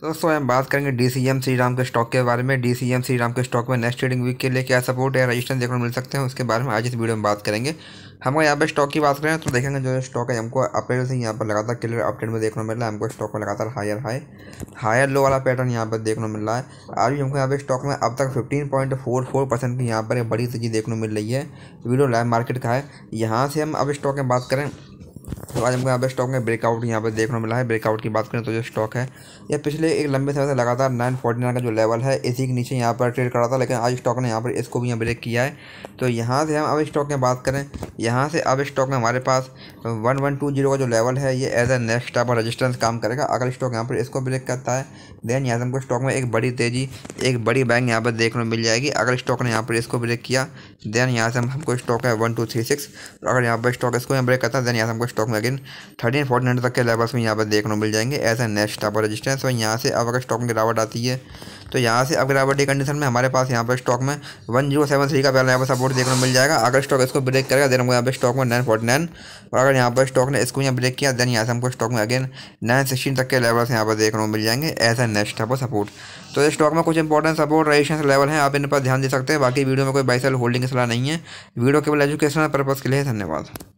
तो दोस्तों हम बात करेंगे D C M Shri Ram के स्टॉक के बारे में D C M Shri Ram के स्टॉक में नेक्स्ट ट्रेडिंग वीक के लिए क्या सपोर्ट या रजिस्टेंस देखने को मिल सकते हैं उसके बारे में आज इस वीडियो में बात करेंगे हम यहाँ पर स्टॉक की बात करें तो देखेंगे जो स्टॉक है हमको अपडेट से यहाँ पर लगातार क्लियर अपडेट में देखने को मिल रहा है हमको स्टॉक में लगातार हायर हाई हायर लो वाला पैटर्न यहाँ पर देखने को मिल रहा है आज भी हमको यहाँ पर स्टॉक में अब तक fifteen point four four percent की यहाँ पर एक बड़ी तेजी देखने को मिल रही है वीडियो लाइव मार्केट का है यहाँ से हम अब स्टॉक में बात करें तो आज हमको यहाँ पे स्टॉक में ब्रेकआउट यहाँ पे देखने मिला है ब्रेकआउट की बात करें तो जो स्टॉक है यह पिछले एक लंबे समय से लगातार नाइन फोर्टी नाइन का जो लेवल है इसी के नीचे यहाँ पर ट्रेड करा था लेकिन आज स्टॉक ने यहाँ पर इसको भी यहाँ ब्रेक किया है तो यहाँ से हम अब स्टॉक में बात करें यहाँ से अब स्टॉक में हमारे पास वन वन टू जीरो का जो लेवल है ये एज ए नेक्स्ट टाइप और रजिस्टेंस काम करेगा अगर स्टॉक यहाँ पर इसको ब्रेक करता है देन यहाँ से हमको स्टॉक में एक बड़ी तेज़ी एक बड़ी बैंक यहाँ पर देखने को मिल जाएगी अगर स्टॉक ने यहाँ पर इसको ब्रेक किया देन यहाँ से हमको स्टॉक है वन टू थ्री सिक्स अगर यहाँ पर स्टॉक इसको यहाँ ब्रेक करता है देन यहाँ से हमको स्टॉक में लेकिन थर्टीन फोर्टी हंड्रेड तक के लेवल्स में यहाँ पर देखने को मिल जाएंगे एज ए नेक्स्ट आप रजिस्टेंस और यहाँ से अब अगर स्टॉक में गिरावट आती है तो यहाँ से अब गिरावट की कंडीशन में हमारे पास यहाँ पर स्टॉक में वन जीरो सेवन थ्री का पहला यहाँ पर सपोर्ट देखने को मिल जाएगा अगर स्टॉक इसको ब्रेक करेगा देन हमको यहाँ पर स्टॉक में नाइन फोर्टी नाइन और अगर यहाँ पर स्टॉक ने इसको यहाँ ब्रेक किया देन यहाँ से हमको स्टॉक में अगेन नाइन सिक्सटीन तक के लेवल्स यहाँ पर देखने को मिल जाएंगे एज ए नेक्स्ट आप सपोर्ट तो इस स्टॉक में कुछ इंपॉर्टेंट सपोर्ट रेजिस्टेंस लेवल हैं आप इन पर ध्यान दे सकते हैं बाकी वीडियो में कोई बाइसल होल्डिंग सलाह नहीं है वीडियो केवल एजुकेशनल पर्पज़ के लिए धन्यवाद